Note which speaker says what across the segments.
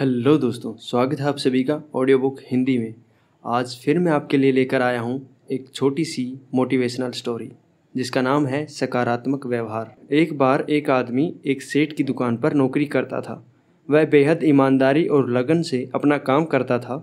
Speaker 1: hello दोस्तों स्वागत है आप सभी का ऑडियो बुक हिंदी में आज फिर मैं आपके लिए लेकर आया हूँ एक छोटी सी मोटिवेशनल स्टोरी जिसका नाम है सकारात्मक व्यवहार एक बार एक आदमी एक सेठ की दुकान पर नौकरी करता था वह बेहद ईमानदारी और लगन से अपना काम करता था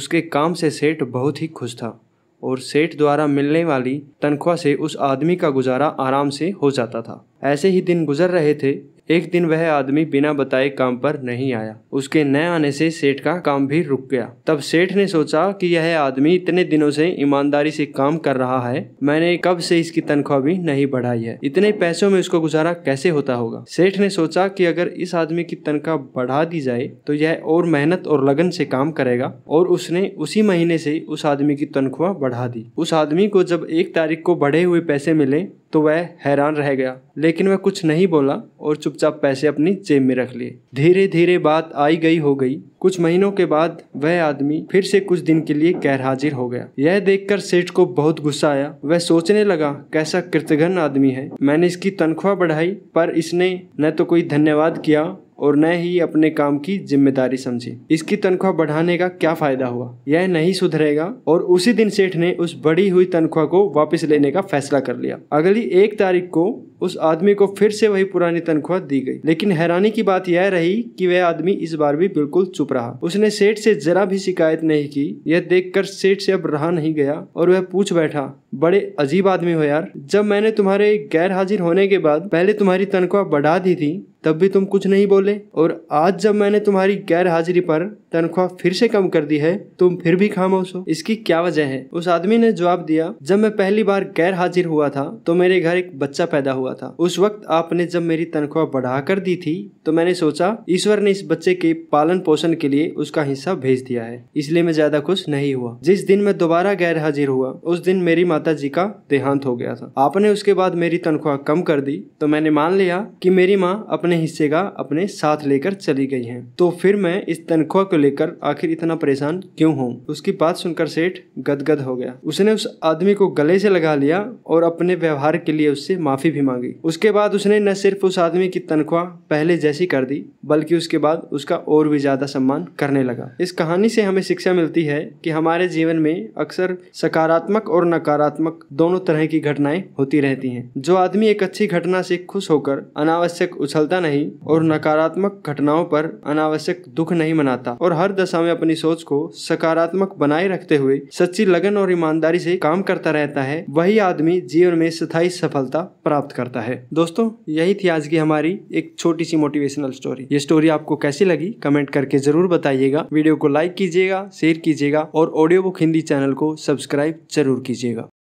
Speaker 1: उसके काम से सेठ बहुत ही खुश था और सेठ द्वारा मिलने वाली तनख्वाह से उस आदमी का गुजारा आराम से हो जाता था ऐसे ही दिन गुजर रहे थे एक दिन वह आदमी बिना बताए काम पर नहीं आया उसके न आने से सेठ का काम भी रुक गया तब सेठ ने सोचा कि यह आदमी इतने दिनों से ईमानदारी से काम कर रहा है मैंने कब से इसकी तनख्वाह भी नहीं बढ़ाई है इतने पैसों में उसको गुजारा कैसे होता होगा सेठ ने सोचा कि अगर इस आदमी की तनख्वाह बढ़ा दी जाए तो यह और मेहनत और लगन से काम करेगा और उसने उसी महीने से उस आदमी की तनख्वाह बढ़ा दी उस आदमी को जब एक तारीख को बढ़े हुए पैसे मिले तो वह हैरान रह गया लेकिन वह कुछ नहीं बोला और चुपचाप पैसे अपनी जेब में रख लिए धीरे धीरे बात आई गई हो गई कुछ महीनों के बाद वह आदमी फिर से कुछ दिन के लिए गैर हाजिर हो गया यह देखकर सेठ को बहुत गुस्सा आया वह सोचने लगा कैसा कृतघ्न आदमी है मैंने इसकी तनख्वाह बढ़ाई पर इसने न तो कोई धन्यवाद किया और न ही अपने काम की जिम्मेदारी समझी इसकी तनख्वाह बढ़ाने का क्या फायदा हुआ यह नहीं सुधरेगा और उसी दिन सेठ ने उस बढ़ी हुई तनख्वाह को वापस लेने का फैसला कर लिया अगली एक तारीख को उस आदमी को फिर से वही पुरानी तनख्वाह दी गई लेकिन हैरानी की बात यह रही कि वह आदमी इस बार भी बिल्कुल चुप रहा उसने सेठ से जरा भी शिकायत नहीं की यह देख सेठ से अब रहा नहीं गया और वह पूछ बैठा बड़े अजीब आदमी हो यार जब मैंने तुम्हारे गैर हाजिर होने के बाद पहले तुम्हारी तनख्वाह बढ़ा दी थी तब भी तुम कुछ नहीं बोले और आज जब मैंने तुम्हारी गैर हाजिरी पर तनख्वाह फिर से कम कर दी है तुम फिर भी खामोश हो इसकी क्या वजह है उस आदमी ने जवाब दिया जब मैं पहली बार गैर हाजिर हुआ था तो मेरे घर एक बच्चा पैदा हुआ था उस वक्त आपने जब मेरी तनख्वाह बढ़ा कर दी थी तो मैंने सोचा ईश्वर ने इस बच्चे के पालन पोषण के लिए उसका हिस्सा भेज दिया है इसलिए मैं ज्यादा खुश नहीं हुआ जिस दिन मैं दोबारा गैर हाजिर हुआ उस दिन मेरी माता जी का देहांत हो गया था आपने उसके बाद मेरी तनख्वाह कम कर दी तो मैंने मान लिया की मेरी माँ अपने पुराने हिस्से का अपने साथ लेकर चली गई हैं तो फिर मैं इस तनख्वाह को लेकर आखिर इतना परेशान क्यों हूँ उसकी बात सुनकर सेठ गदगद हो गया उसने उस आदमी को गले से लगा लिया और अपने व्यवहार के लिए उससे माफी भी मांगी उसके बाद उसने न सिर्फ उस आदमी की तनख्वाह पहले जैसी कर दी बल्कि उसके बाद उसका और भी ज्यादा सम्मान करने लगा इस कहानी से हमें शिक्षा मिलती है कि हमारे जीवन में अक्सर सकारात्मक और नकारात्मक दोनों तरह की घटनाएं होती रहती हैं जो आदमी एक अच्छी घटना से खुश होकर अनावश्यक उछलता नहीं और नकारात्मक घटनाओं पर अनावश्यक दुख नहीं मनाता और हर दशा में अपनी सोच को सकारात्मक बनाए रखते हुए सच्ची लगन और ईमानदारी से काम करता रहता है वही आदमी जीवन में स्थायी सफलता प्राप्त करता है दोस्तों यही थी आज की हमारी एक छोटी सी मोटिवेशनल स्टोरी ये स्टोरी आपको कैसी लगी कमेंट करके जरूर बताइएगा वीडियो को लाइक कीजिएगा शेयर कीजिएगा और ऑडियो बुक हिंदी चैनल को सब्सक्राइब जरूर कीजिएगा